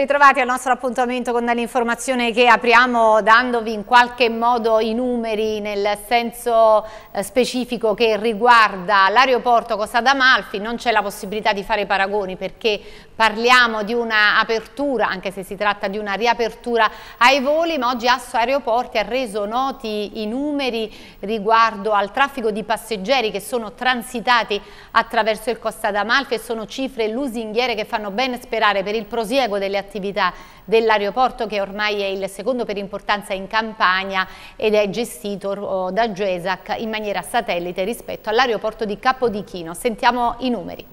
ritrovati al nostro appuntamento con l'informazione che apriamo dandovi in qualche modo i numeri nel senso eh, specifico che riguarda l'aeroporto Costa d'Amalfi, non c'è la possibilità di fare paragoni perché parliamo di una apertura, anche se si tratta di una riapertura ai voli, ma oggi Asso Aeroporti ha reso noti i numeri riguardo al traffico di passeggeri che sono transitati attraverso il Costa d'Amalfi e sono cifre lusinghiere che fanno ben sperare per il prosieguo delle attività attività dell'aeroporto che ormai è il secondo per importanza in Campania ed è gestito oh, da GESAC in maniera satellite rispetto all'aeroporto di Capodichino. Sentiamo i numeri.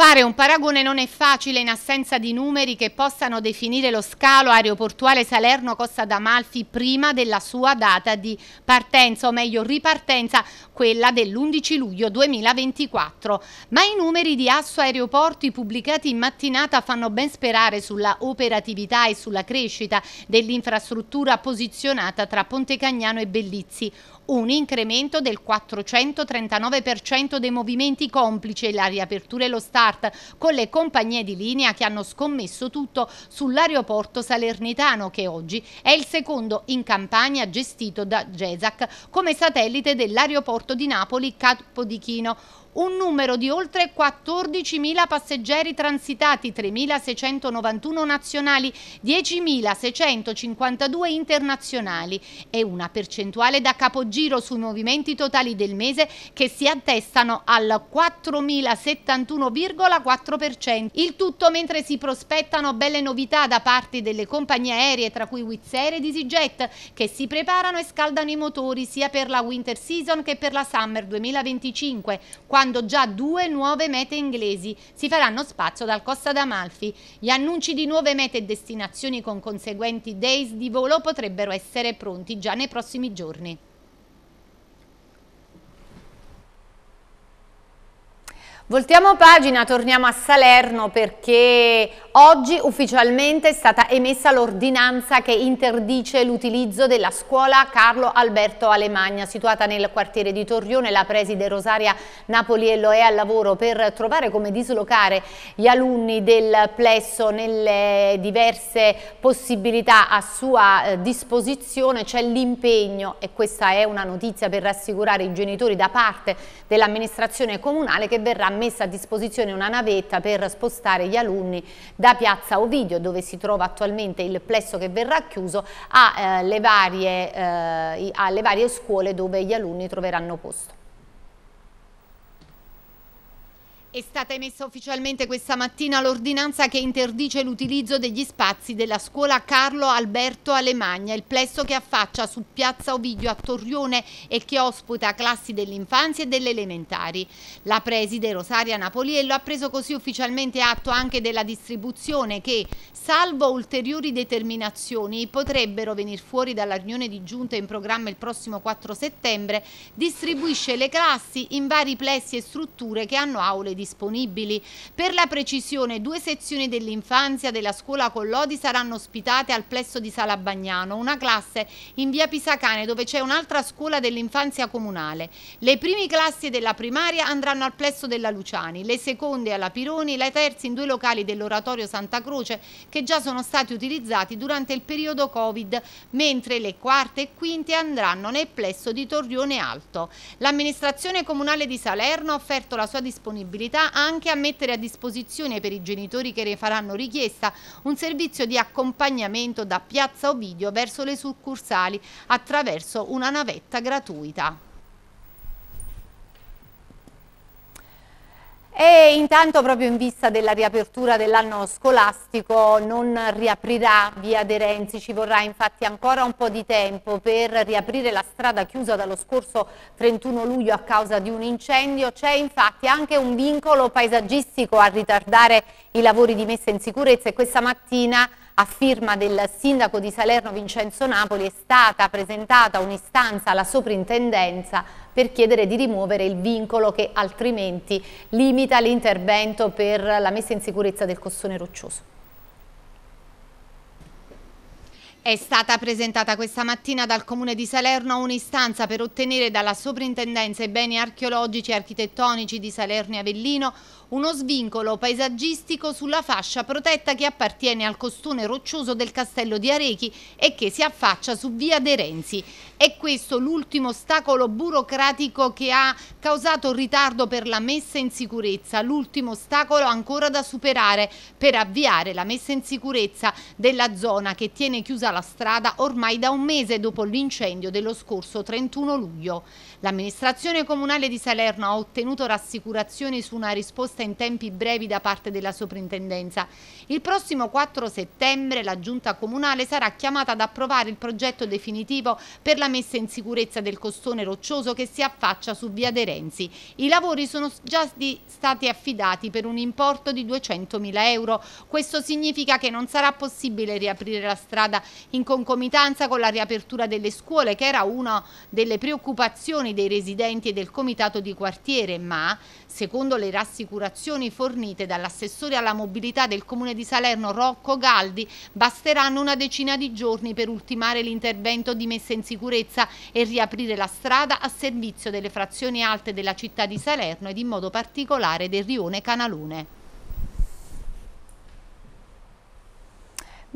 Fare un paragone non è facile in assenza di numeri che possano definire lo scalo aeroportuale Salerno-Costa d'Amalfi prima della sua data di partenza, o meglio ripartenza, quella dell'11 luglio 2024. Ma i numeri di Asso Aeroporti pubblicati in mattinata fanno ben sperare sulla operatività e sulla crescita dell'infrastruttura posizionata tra Ponte Cagnano e Bellizzi, un incremento del 439% dei movimenti complice, la riapertura e lo start con le compagnie di linea che hanno scommesso tutto sull'aeroporto salernitano che oggi è il secondo in campagna gestito da GESAC come satellite dell'aeroporto di Napoli Capodichino un numero di oltre 14.000 passeggeri transitati, 3.691 nazionali, 10.652 internazionali e una percentuale da capogiro giro sui movimenti totali del mese che si attestano al 4.071,4%. Il tutto mentre si prospettano belle novità da parte delle compagnie aeree tra cui Wizz e EasyJet che si preparano e scaldano i motori sia per la winter season che per la summer 2025 quando già due nuove mete inglesi si faranno spazio dal Costa d'Amalfi. Gli annunci di nuove mete e destinazioni con conseguenti days di volo potrebbero essere pronti già nei prossimi giorni. Voltiamo pagina, torniamo a Salerno perché oggi ufficialmente è stata emessa l'ordinanza che interdice l'utilizzo della scuola Carlo Alberto Alemagna, situata nel quartiere di Torrione. La preside Rosaria Napoliello è al lavoro per trovare come dislocare gli alunni del plesso nelle diverse possibilità a sua eh, disposizione. C'è l'impegno, e questa è una notizia per rassicurare i genitori da parte dell'amministrazione comunale, che verranno messa a disposizione una navetta per spostare gli alunni da Piazza Ovidio, dove si trova attualmente il plesso che verrà chiuso, alle eh, varie, eh, alle varie scuole dove gli alunni troveranno posto. È stata emessa ufficialmente questa mattina l'ordinanza che interdice l'utilizzo degli spazi della scuola Carlo Alberto Alemagna, il plesso che affaccia su Piazza Ovidio a Torrione e che ospita classi dell'infanzia e delle elementari. La preside Rosaria Napoliello ha preso così ufficialmente atto anche della distribuzione che, salvo ulteriori determinazioni, potrebbero venir fuori dalla riunione di giunta in programma il prossimo 4 settembre, distribuisce le classi in vari plessi e strutture che hanno aule di disponibili. Per la precisione, due sezioni dell'infanzia della scuola Collodi saranno ospitate al plesso di Sala Bagnano, una classe in via Pisacane dove c'è un'altra scuola dell'infanzia comunale. Le prime classi della primaria andranno al plesso della Luciani, le seconde alla Pironi, le terze in due locali dell'oratorio Santa Croce che già sono stati utilizzati durante il periodo Covid, mentre le quarte e quinte andranno nel plesso di Torrione Alto. L'amministrazione comunale di Salerno ha offerto la sua disponibilità possibilità anche a mettere a disposizione per i genitori che ne faranno richiesta un servizio di accompagnamento da Piazza Ovidio verso le succursali attraverso una navetta gratuita. E intanto proprio in vista della riapertura dell'anno scolastico non riaprirà via De Renzi, ci vorrà infatti ancora un po' di tempo per riaprire la strada chiusa dallo scorso 31 luglio a causa di un incendio. C'è infatti anche un vincolo paesaggistico a ritardare i lavori di messa in sicurezza e questa mattina a firma del sindaco di Salerno Vincenzo Napoli è stata presentata un'istanza alla soprintendenza per chiedere di rimuovere il vincolo che altrimenti limita l'intervento per la messa in sicurezza del costone roccioso. È stata presentata questa mattina dal Comune di Salerno un'istanza per ottenere dalla Soprintendenza i beni archeologici e architettonici di Salerno e Avellino uno svincolo paesaggistico sulla fascia protetta che appartiene al costone roccioso del castello di Arechi e che si affaccia su via De Renzi. È questo l'ultimo ostacolo burocratico che ha causato ritardo per la messa in sicurezza, l'ultimo ostacolo ancora da superare per avviare la messa in sicurezza della zona che tiene chiusa la strada ormai da un mese dopo l'incendio dello scorso 31 luglio. L'amministrazione comunale di Salerno ha ottenuto rassicurazioni su una risposta in tempi brevi da parte della soprintendenza. Il prossimo 4 settembre la giunta comunale sarà chiamata ad approvare il progetto definitivo per la messa in sicurezza del costone roccioso che si affaccia su via De Renzi. I lavori sono già stati affidati per un importo di 200.000 euro. Questo significa che non sarà possibile riaprire la strada in concomitanza con la riapertura delle scuole che era una delle preoccupazioni obiezioni dei residenti e del comitato di quartiere, ma, secondo le rassicurazioni fornite dall'assessore alla mobilità del comune di Salerno Rocco Galdi, basteranno una decina di giorni per ultimare l'intervento di messa in sicurezza e riaprire la strada a servizio delle frazioni alte della città di Salerno ed in modo particolare del rione Canalune.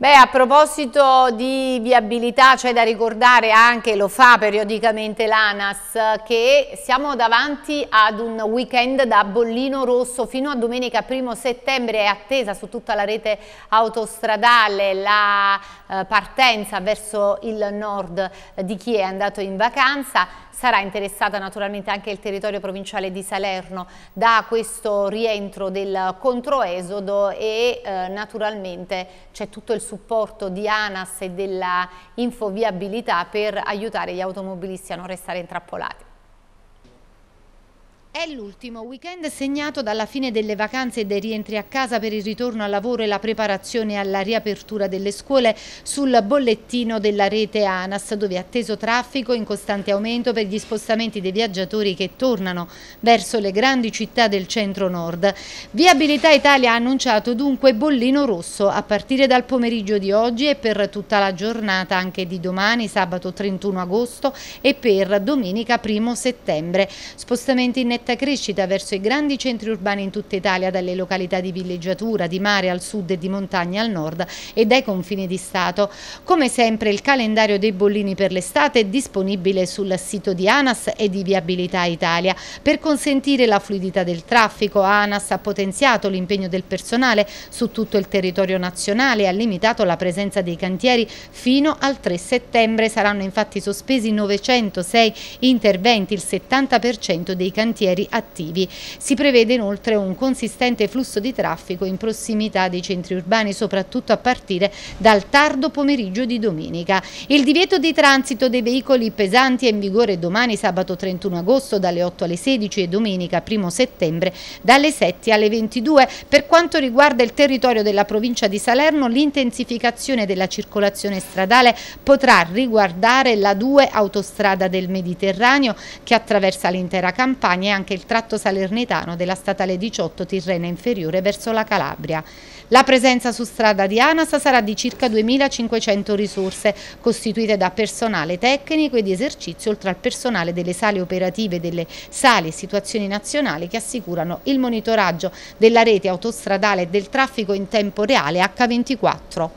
Beh, a proposito di viabilità c'è da ricordare anche, lo fa periodicamente l'ANAS, che siamo davanti ad un weekend da bollino rosso fino a domenica 1 settembre è attesa su tutta la rete autostradale la eh, partenza verso il nord di chi è andato in vacanza. Sarà interessata naturalmente anche il territorio provinciale di Salerno da questo rientro del controesodo e eh, naturalmente c'è tutto il supporto di ANAS e della infoviabilità per aiutare gli automobilisti a non restare intrappolati. È l'ultimo weekend segnato dalla fine delle vacanze e dei rientri a casa per il ritorno al lavoro e la preparazione alla riapertura delle scuole sul bollettino della rete ANAS dove è atteso traffico in costante aumento per gli spostamenti dei viaggiatori che tornano verso le grandi città del centro-nord. Viabilità Italia ha annunciato dunque bollino rosso a partire dal pomeriggio di oggi e per tutta la giornata anche di domani sabato 31 agosto e per domenica 1 settembre. Spostamenti in netta crescita verso i grandi centri urbani in tutta Italia, dalle località di villeggiatura, di mare al sud e di montagna al nord e dai confini di Stato. Come sempre il calendario dei bollini per l'estate è disponibile sul sito di ANAS e di Viabilità Italia. Per consentire la fluidità del traffico, ANAS ha potenziato l'impegno del personale su tutto il territorio nazionale e ha limitato la presenza dei cantieri fino al 3 settembre. Saranno infatti sospesi 906 interventi, il 70% dei cantieri cantieri attivi. Si prevede inoltre un consistente flusso di traffico in prossimità dei centri urbani, soprattutto a partire dal tardo pomeriggio di domenica. Il divieto di transito dei veicoli pesanti è in vigore domani sabato 31 agosto dalle 8 alle 16 e domenica 1 settembre dalle 7 alle 22. Per quanto riguarda il territorio della provincia di Salerno, l'intensificazione della circolazione stradale potrà riguardare la 2 autostrada del Mediterraneo che attraversa l'intera campagna e anche anche il tratto salernitano della statale 18 Tirrena inferiore verso la Calabria. La presenza su strada di ANAS sarà di circa 2.500 risorse, costituite da personale tecnico e di esercizio, oltre al personale delle sale operative delle sale e situazioni nazionali che assicurano il monitoraggio della rete autostradale e del traffico in tempo reale H24.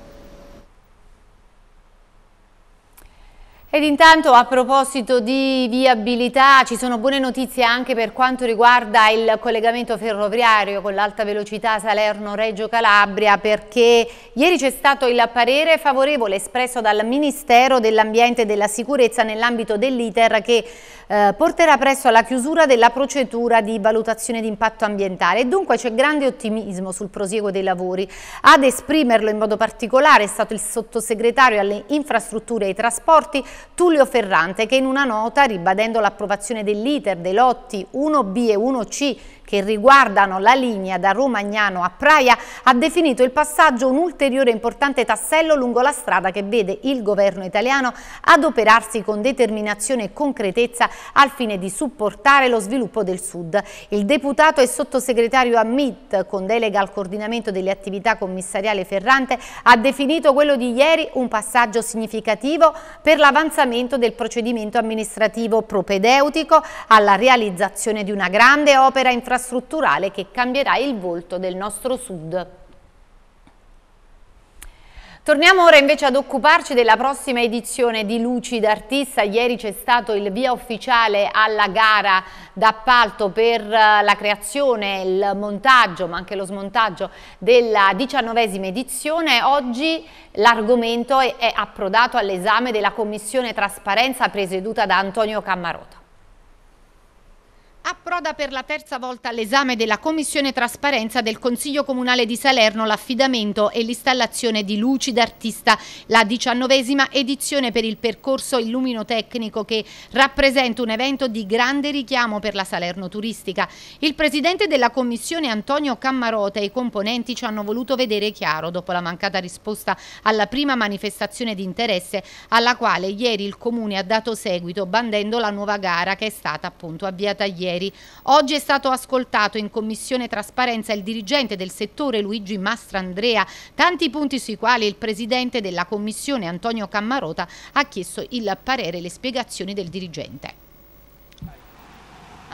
Ed intanto a proposito di viabilità ci sono buone notizie anche per quanto riguarda il collegamento ferroviario con l'alta velocità Salerno-Reggio Calabria perché ieri c'è stato il parere favorevole espresso dal Ministero dell'Ambiente e della Sicurezza nell'ambito dell'ITER che eh, porterà presto alla chiusura della procedura di valutazione di impatto ambientale e dunque c'è grande ottimismo sul prosieguo dei lavori. Ad esprimerlo in modo particolare è stato il sottosegretario alle infrastrutture e ai trasporti Tullio Ferrante che in una nota, ribadendo l'approvazione dell'iter dei lotti 1B e 1C che riguardano la linea da Romagnano a Praia, ha definito il passaggio un ulteriore importante tassello lungo la strada che vede il governo italiano adoperarsi con determinazione e concretezza al fine di supportare lo sviluppo del Sud. Il deputato e sottosegretario a MIT, con delega al coordinamento delle attività commissariale Ferrante, ha definito quello di ieri un passaggio significativo per l'avanzamento del procedimento amministrativo propedeutico alla realizzazione di una grande opera infrastrutturale infrastrutturale che cambierà il volto del nostro Sud. Torniamo ora invece ad occuparci della prossima edizione di Luci d'Artista. Ieri c'è stato il via ufficiale alla gara d'appalto per eh, la creazione, il montaggio ma anche lo smontaggio della diciannovesima edizione. Oggi l'argomento è approdato all'esame della Commissione Trasparenza presieduta da Antonio Cammarota. Approda per la terza volta l'esame della Commissione Trasparenza del Consiglio Comunale di Salerno l'affidamento e l'installazione di luci d'artista, la diciannovesima edizione per il percorso illuminotecnico che rappresenta un evento di grande richiamo per la Salerno turistica. Il presidente della Commissione Antonio Cammarota e i componenti ci hanno voluto vedere chiaro dopo la mancata risposta alla prima manifestazione di interesse alla quale ieri il Comune ha dato seguito bandendo la nuova gara che è stata appunto avviata ieri ieri. Oggi è stato ascoltato in Commissione Trasparenza il dirigente del settore Luigi Mastrandrea, tanti punti sui quali il presidente della Commissione Antonio Cammarota ha chiesto il parere e le spiegazioni del dirigente.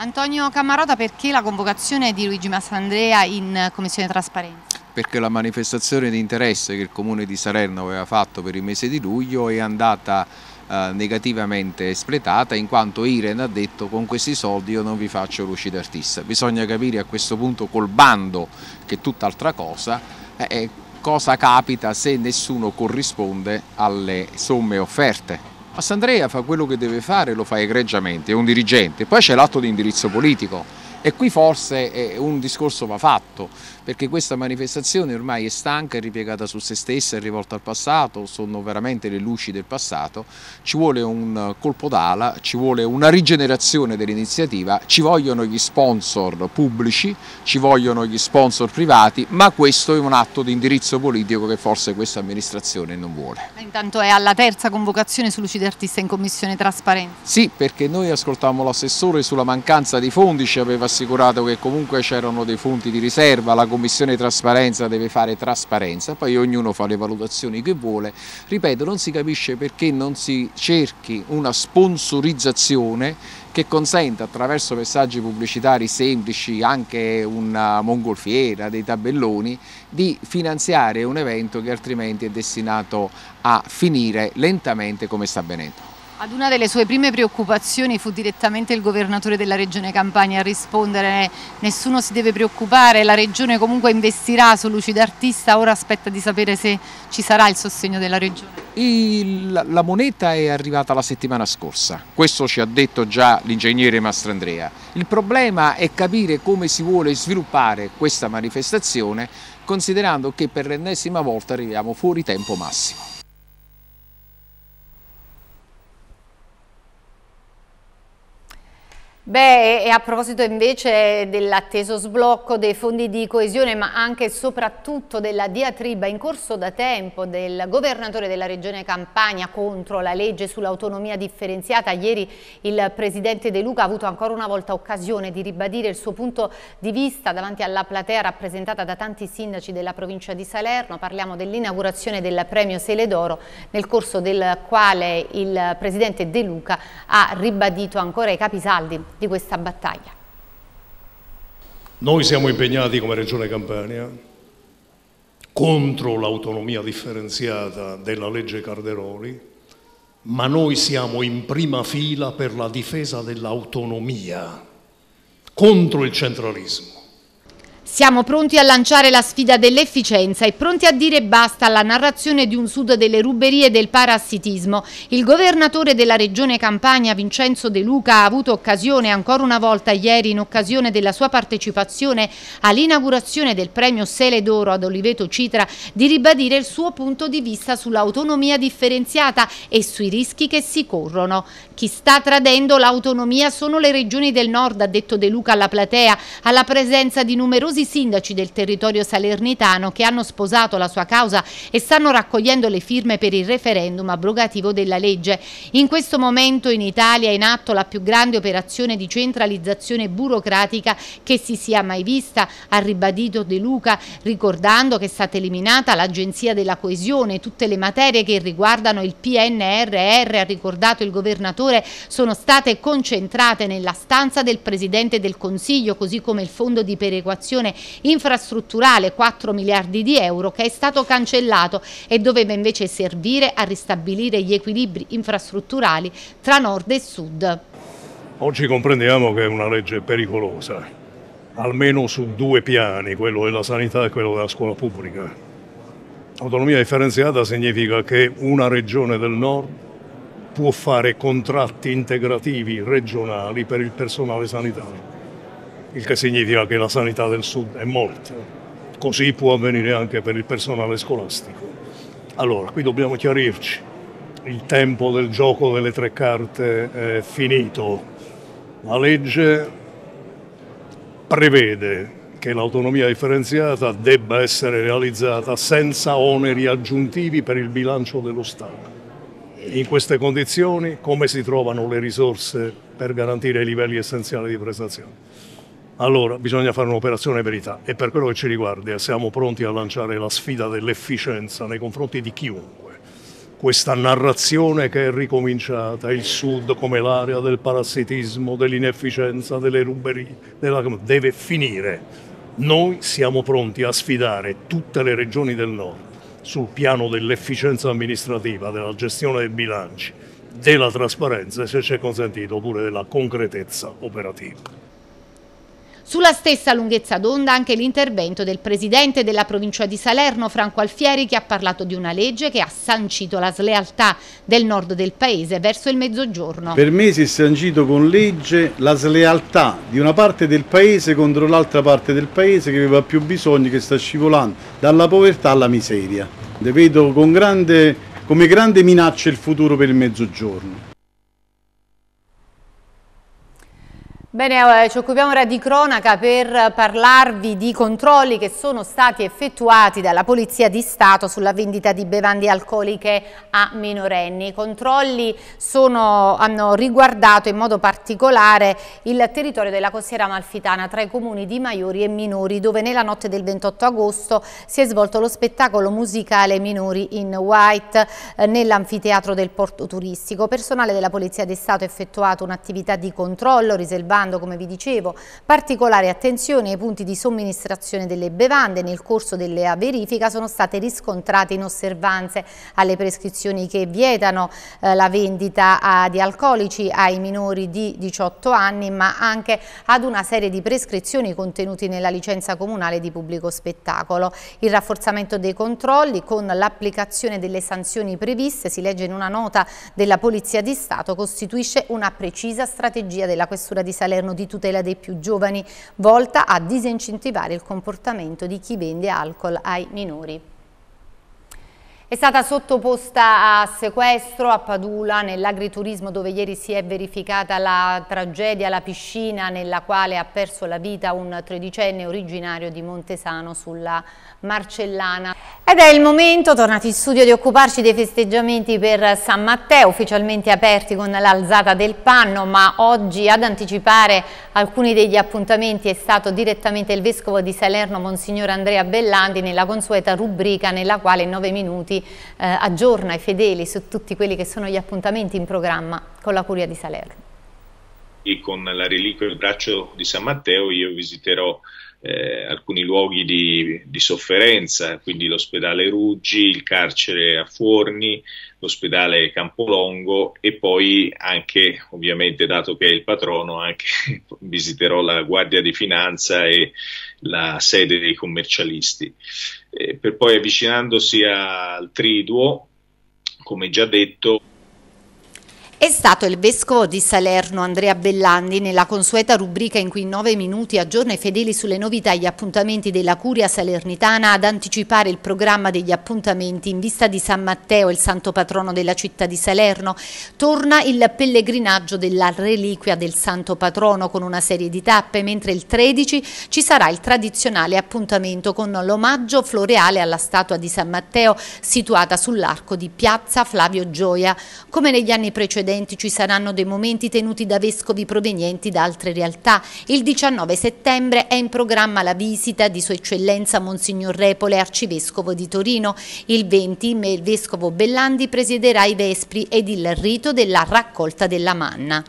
Antonio Cammarota, perché la convocazione di Luigi Massandrea in Commissione Trasparenza? Perché la manifestazione di interesse che il Comune di Salerno aveva fatto per il mese di luglio è andata eh, negativamente espletata in quanto Iren ha detto con questi soldi io non vi faccio l'uscita artista. Bisogna capire a questo punto col bando, che è tutt'altra cosa, eh, eh cosa capita se nessuno corrisponde alle somme offerte. Passandrea fa quello che deve fare, lo fa egregiamente, è un dirigente. Poi c'è l'atto di indirizzo politico. E qui forse eh, un discorso va fatto, perché questa manifestazione ormai è stanca, è ripiegata su se stessa, è rivolta al passato, sono veramente le luci del passato, ci vuole un colpo d'ala, ci vuole una rigenerazione dell'iniziativa, ci vogliono gli sponsor pubblici, ci vogliono gli sponsor privati, ma questo è un atto di indirizzo politico che forse questa amministrazione non vuole. Intanto è alla terza convocazione su Lucide Artista in Commissione Trasparenza. Sì, perché noi ascoltavamo l'assessore sulla mancanza di fondi, ci aveva assicurato che comunque c'erano dei fonti di riserva, la Commissione Trasparenza deve fare trasparenza, poi ognuno fa le valutazioni che vuole. Ripeto, non si capisce perché non si cerchi una sponsorizzazione che consenta attraverso messaggi pubblicitari semplici, anche una mongolfiera, dei tabelloni, di finanziare un evento che altrimenti è destinato a finire lentamente come sta avvenendo. Ad una delle sue prime preoccupazioni fu direttamente il governatore della regione Campania a rispondere eh, nessuno si deve preoccupare, la regione comunque investirà su Lucid Artista, ora aspetta di sapere se ci sarà il sostegno della regione. Il, la moneta è arrivata la settimana scorsa, questo ci ha detto già l'ingegnere Mastrandrea. Il problema è capire come si vuole sviluppare questa manifestazione considerando che per l'ennesima volta arriviamo fuori tempo massimo. Beh, e a proposito invece dell'atteso sblocco dei fondi di coesione, ma anche e soprattutto della diatriba in corso da tempo del governatore della regione Campania contro la legge sull'autonomia differenziata, ieri il presidente De Luca ha avuto ancora una volta occasione di ribadire il suo punto di vista davanti alla platea rappresentata da tanti sindaci della provincia di Salerno. Parliamo dell'inaugurazione del premio Sele d'Oro, nel corso del quale il presidente De Luca ha ribadito ancora i capisaldi di questa battaglia? Noi siamo impegnati come Regione Campania contro l'autonomia differenziata della legge Carderoli, ma noi siamo in prima fila per la difesa dell'autonomia contro il centralismo. Siamo pronti a lanciare la sfida dell'efficienza e pronti a dire basta alla narrazione di un sud delle ruberie e del parassitismo. Il governatore della regione Campania, Vincenzo De Luca, ha avuto occasione ancora una volta ieri in occasione della sua partecipazione all'inaugurazione del premio Sele d'Oro ad Oliveto Citra di ribadire il suo punto di vista sull'autonomia differenziata e sui rischi che si corrono. Chi sta tradendo l'autonomia sono le regioni del nord, ha detto De Luca alla platea, alla presenza di numerosi numerosi sindaci del territorio salernitano che hanno sposato la sua causa e stanno raccogliendo le firme per il referendum abrogativo della legge. In questo momento in Italia è in atto la più grande operazione di centralizzazione burocratica che si sia mai vista, ha ribadito De Luca, ricordando che è stata eliminata l'Agenzia della Coesione, tutte le materie che riguardano il PNRR, ha ricordato il governatore, sono state concentrate nella stanza del Presidente del Consiglio, così come il fondo di perequazione infrastrutturale 4 miliardi di euro che è stato cancellato e doveva invece servire a ristabilire gli equilibri infrastrutturali tra nord e sud. Oggi comprendiamo che è una legge pericolosa, almeno su due piani, quello della sanità e quello della scuola pubblica. Autonomia differenziata significa che una regione del nord può fare contratti integrativi regionali per il personale sanitario il che significa che la sanità del sud è morta. Così può avvenire anche per il personale scolastico. Allora, qui dobbiamo chiarirci, il tempo del gioco delle tre carte è finito, la legge prevede che l'autonomia differenziata debba essere realizzata senza oneri aggiuntivi per il bilancio dello Stato. In queste condizioni come si trovano le risorse per garantire i livelli essenziali di prestazione? allora bisogna fare un'operazione verità e per quello che ci riguarda eh, siamo pronti a lanciare la sfida dell'efficienza nei confronti di chiunque. Questa narrazione che è ricominciata, il Sud come l'area del parassitismo, dell'inefficienza, delle ruberie, della... deve finire. Noi siamo pronti a sfidare tutte le regioni del Nord sul piano dell'efficienza amministrativa, della gestione dei bilanci, della trasparenza e se c'è consentito pure della concretezza operativa. Sulla stessa lunghezza d'onda anche l'intervento del presidente della provincia di Salerno, Franco Alfieri, che ha parlato di una legge che ha sancito la slealtà del nord del paese verso il mezzogiorno. Per me si è sancito con legge la slealtà di una parte del paese contro l'altra parte del paese che aveva più bisogno, che sta scivolando dalla povertà alla miseria. Le vedo grande, come grande minaccia il futuro per il mezzogiorno. Bene, eh, ci occupiamo ora di cronaca per parlarvi di controlli che sono stati effettuati dalla Polizia di Stato sulla vendita di bevande alcoliche a minorenni. I controlli sono, hanno riguardato in modo particolare il territorio della costiera malfitana tra i comuni di Maiori e Minori, dove nella notte del 28 agosto si è svolto lo spettacolo musicale Minori in White eh, nell'anfiteatro del porto turistico. Personale della Polizia di Stato ha effettuato un'attività di controllo riservata prestando, come vi dicevo, particolare attenzione ai punti di somministrazione delle bevande. Nel corso della verifica sono state riscontrate inosservanze alle prescrizioni che vietano eh, la vendita a, ah, di alcolici ai minori di 18 anni, ma anche ad una serie di prescrizioni contenute nella licenza comunale di pubblico spettacolo. Il rafforzamento dei controlli con l'applicazione delle sanzioni previste, si legge in una nota della Polizia di Stato, costituisce una precisa strategia della Questura di Salerno Salerno di tutela dei più giovani, volta a disincentivare il comportamento di chi vende alcol ai minori. È stata sottoposta a sequestro a Padula nell'agriturismo dove ieri si è verificata la tragedia la piscina nella quale ha perso la vita un tredicenne originario di Montesano sulla Marcellana. Ed è il momento, tornati in studio, di occuparci dei festeggiamenti per San Matteo, ufficialmente aperti con l'alzata del panno, ma oggi ad anticipare alcuni degli appuntamenti è stato direttamente il Vescovo di Salerno, Monsignor Andrea Bellandi, nella consueta rubrica nella quale in nove minuti eh, aggiorna i fedeli su tutti quelli che sono gli appuntamenti in programma con la Curia di Salerno. E con la reliquia il braccio di San Matteo io visiterò eh, alcuni luoghi di, di sofferenza, quindi l'ospedale Ruggi, il carcere a Forni, l'ospedale Campolongo e poi anche, ovviamente dato che è il patrono, anche visiterò la Guardia di Finanza e la sede dei commercialisti. Eh, per poi avvicinandosi al Triduo, come già detto, è stato il vescovo di Salerno Andrea Bellandi nella consueta rubrica in cui in nove minuti aggiorna i fedeli sulle novità e gli appuntamenti della Curia Salernitana ad anticipare il programma degli appuntamenti in vista di San Matteo, il santo patrono della città di Salerno. Torna il pellegrinaggio della reliquia del santo patrono con una serie di tappe, mentre il 13 ci sarà il tradizionale appuntamento con l'omaggio floreale alla statua di San Matteo situata sull'arco di piazza Flavio Gioia. Come negli anni precedenti precedenti ci saranno dei momenti tenuti da vescovi provenienti da altre realtà. Il 19 settembre è in programma la visita di Sua Eccellenza Monsignor Repole, arcivescovo di Torino. Il 20 il vescovo Bellandi presiederà i Vespri ed il rito della raccolta della manna.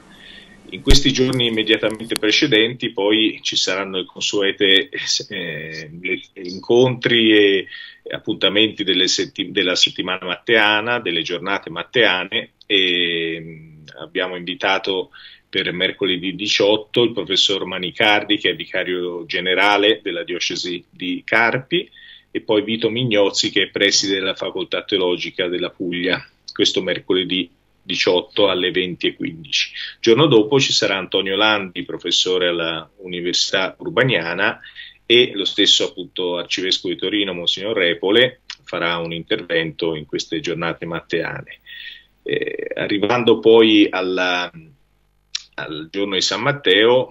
In questi giorni immediatamente precedenti poi ci saranno i consueti eh, incontri e appuntamenti setti- della settimana matteana, delle giornate matteane e mm, abbiamo invitato per mercoledì 18 il professor Manicardi che è vicario generale della diocesi di Carpi e poi Vito Mignozzi che è preside della facoltà teologica della Puglia questo mercoledì 18 alle 20.15. Il giorno dopo ci sarà Antonio Landi, professore all'Università Urbaniana, e lo stesso appunto arcivescovo di Torino, Monsignor Repole, farà un intervento in queste giornate matteane. Eh, arrivando poi alla, al giorno di San Matteo,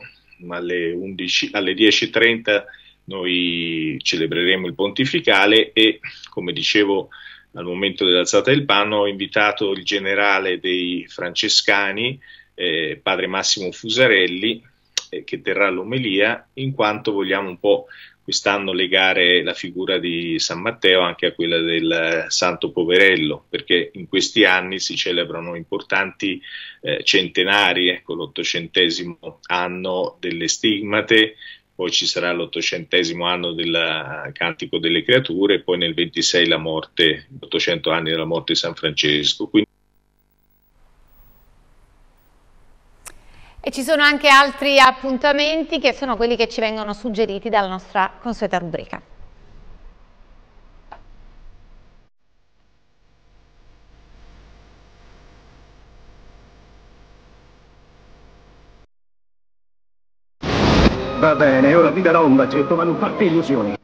alle, 11, alle 10.30 noi celebreremo il pontificale e, come dicevo al momento dell'alzata del panno, ho invitato il generale dei francescani, eh, padre Massimo Fusarelli, eh, che terrà l'omelia, in quanto vogliamo un po' quest'anno legare la figura di San Matteo anche a quella del Santo Poverello, perché in questi anni si celebrano importanti eh, centenari, ecco l'ottocentesimo anno delle stigmate, poi ci sarà l'ottocentesimo anno del Cantico delle Creature, poi nel 26 la morte, 800 anni della morte di San Francesco. Quindi E ci sono anche altri appuntamenti che sono quelli che ci vengono suggeriti dalla nostra consueta rubrica. Va bene, ora ti darò un bacetto, ma non farti illusioni.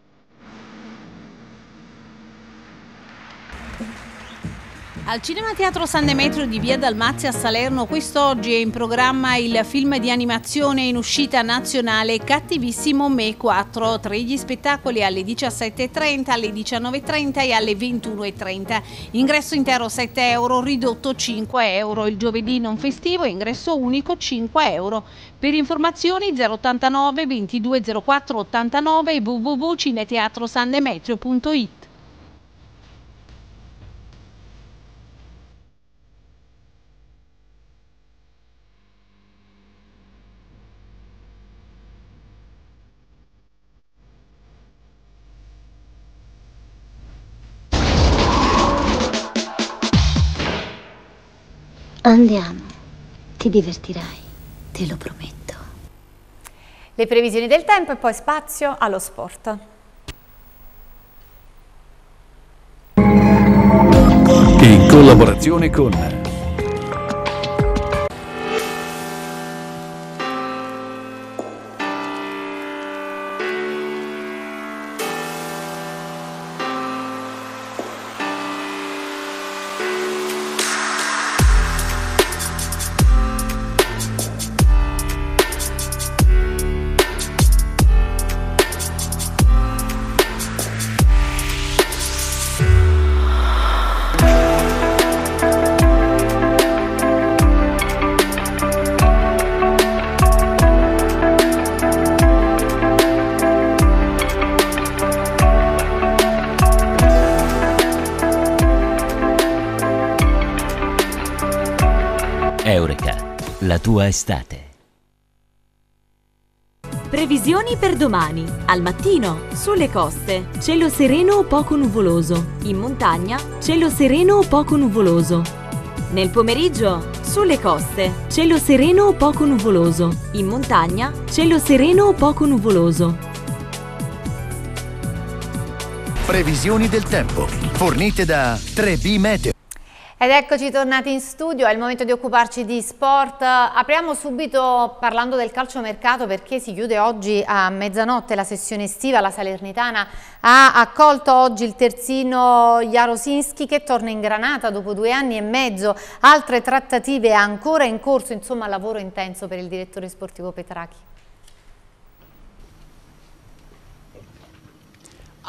Al Cinema Teatro San Demetrio di Via Dalmazia a Salerno quest'oggi è in programma il film di animazione in uscita nazionale Cattivissimo Me 4 tra gli spettacoli alle 17.30, alle 19.30 e alle 21.30. Ingresso intero 7 euro, ridotto 5 euro. Il giovedì non festivo ingresso unico 5 euro. Per informazioni 089 2204 89 e www.cineteatrosandemetrio.it Andiamo, ti divertirai, te lo prometto. Le previsioni del tempo e poi spazio allo sport. In collaborazione con estate. Previsioni per domani. Al mattino, sulle coste, cielo sereno o poco nuvoloso. In montagna, cielo sereno o poco nuvoloso. Nel pomeriggio, sulle coste, cielo sereno o poco nuvoloso. In montagna, cielo sereno o poco nuvoloso. Previsioni del tempo, fornite da 3B Meteo. Ed eccoci tornati in studio, è il momento di occuparci di sport. Apriamo subito parlando del calciomercato perché si chiude oggi a mezzanotte la sessione estiva. La Salernitana ha accolto oggi il terzino Jarosinski che torna in Granata dopo due anni e mezzo. Altre trattative ancora in corso, insomma lavoro intenso per il direttore sportivo Petrachi.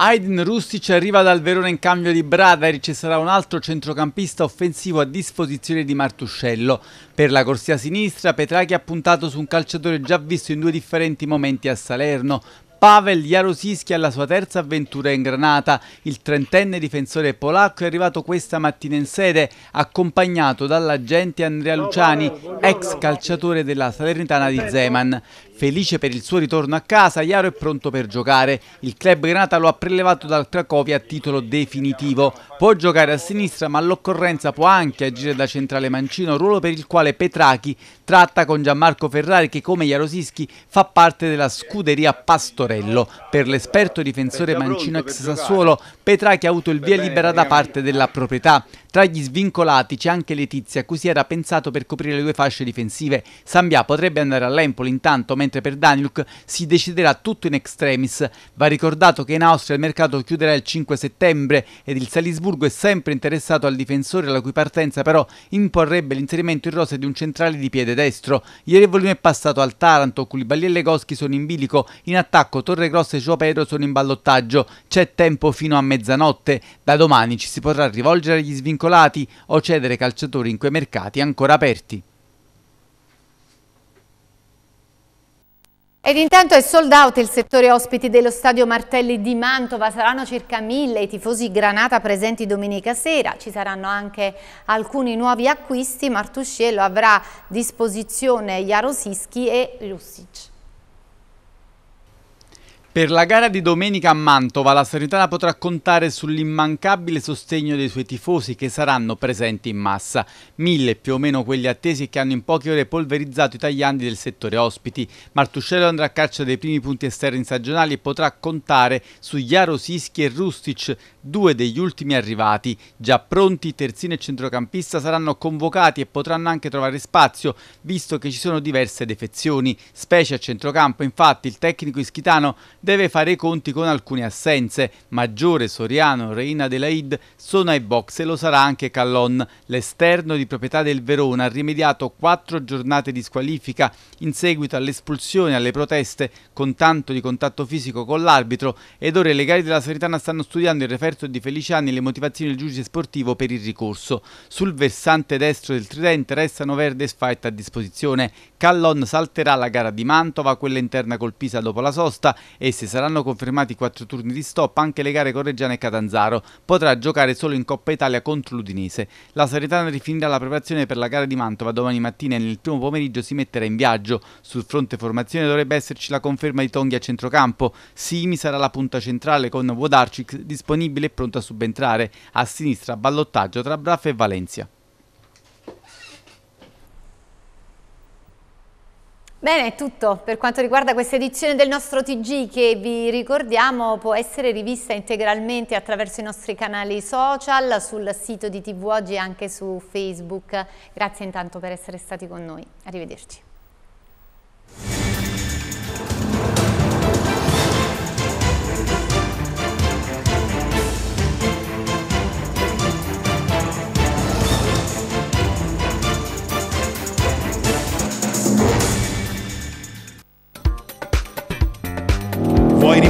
Aydin Rustic arriva dal Verona in cambio di Bradari, ci sarà un altro centrocampista offensivo a disposizione di Martuscello. Per la corsia sinistra Petrachi ha puntato su un calciatore già visto in due differenti momenti a Salerno, Pavel Jarosinski alla sua terza avventura in Granata. Il trentenne difensore polacco è arrivato questa mattina in sede, accompagnato dall'agente Andrea Luciani, ex calciatore della Salernitana di Zeman. Felice per il suo ritorno a casa, Iaro è pronto per giocare. Il club Granata lo ha prelevato dal Cracovia a titolo definitivo. Può giocare a sinistra, ma all'occorrenza può anche agire da centrale mancino, ruolo per il quale Petrachi tratta con Gianmarco Ferrari che come Jarosinski fa parte della scuderia Pastorale. Torello. Per l'esperto difensore mancino ex Sassuolo, Petrachi ha avuto il via libera da parte della proprietà. Tra gli svincolati c'è anche Letizia, cui si era pensato per coprire le due fasce difensive. Sambia potrebbe andare all'Empoli intanto, mentre per Danieluk si deciderà tutto in extremis. Va ricordato che in Austria il mercato chiuderà il 5 settembre ed il Salisburgo è sempre interessato al difensore la cui partenza però imporrebbe l'inserimento in rosa di un centrale di piede destro. Ieri Volino è passato al Taranto, Koulibaly e Legoschi sono in bilico, in attacco Torre Torregrossa e Gio Pedro sono in ballottaggio. C'è tempo fino a mezzanotte, da domani ci si potrà rivolgere agli svincolati vincolati o cedere calciatori in quei mercati ancora aperti. Ed intanto è sold out il settore ospiti dello stadio Martelli di Mantova, saranno circa mille i tifosi Granata presenti domenica sera, ci saranno anche alcuni nuovi acquisti, Martuscello avrà a disposizione Jarosischi e Lussic. Per la gara di domenica a Mantova la Salernitana potrà contare sull'immancabile sostegno dei suoi tifosi che saranno presenti in massa, mille più o meno quelli attesi che hanno in poche ore polverizzato i tagliandi del settore ospiti. Martuscello andrà a caccia dei primi punti esterni stagionali e potrà contare su Jarosischi e Rustic, due degli ultimi arrivati. Già pronti terzino e centrocampista saranno convocati e potranno anche trovare spazio visto che ci sono diverse defezioni, specie a centrocampo infatti il tecnico ischitano deve fare i conti con alcune assenze. Maggiore, Soriano, Reina Adelaide sono ai box e lo sarà anche Callon. L'esterno di proprietà del Verona ha rimediato quattro giornate di squalifica in seguito all'espulsione, e alle proteste con tanto di contatto fisico con l'arbitro ed ora i legali della Sanitana stanno studiando il referto di Feliciani e le motivazioni del giudice sportivo per il ricorso. Sul versante destro del tridente restano Verde e Sfaita a disposizione. Callon salterà la gara di Mantova, quella interna col Pisa dopo la sosta e se saranno confermati i quattro turni di stop anche le gare Correggiano e Catanzaro. Potrà giocare solo in Coppa Italia contro l'Udinese. La Saritana rifinirà la preparazione per la gara di Mantova domani mattina e nel primo pomeriggio si metterà in viaggio. Sul fronte formazione dovrebbe esserci la conferma di Tonghi a centrocampo. Simi sarà la punta centrale con Wodarcic disponibile e pronto a subentrare. A sinistra ballottaggio tra Braff e Valencia. Bene, è tutto per quanto riguarda questa edizione del nostro TG che vi ricordiamo può essere rivista integralmente attraverso i nostri canali social, sul sito di TV Oggi e anche su Facebook. Grazie intanto per essere stati con noi. Arrivederci.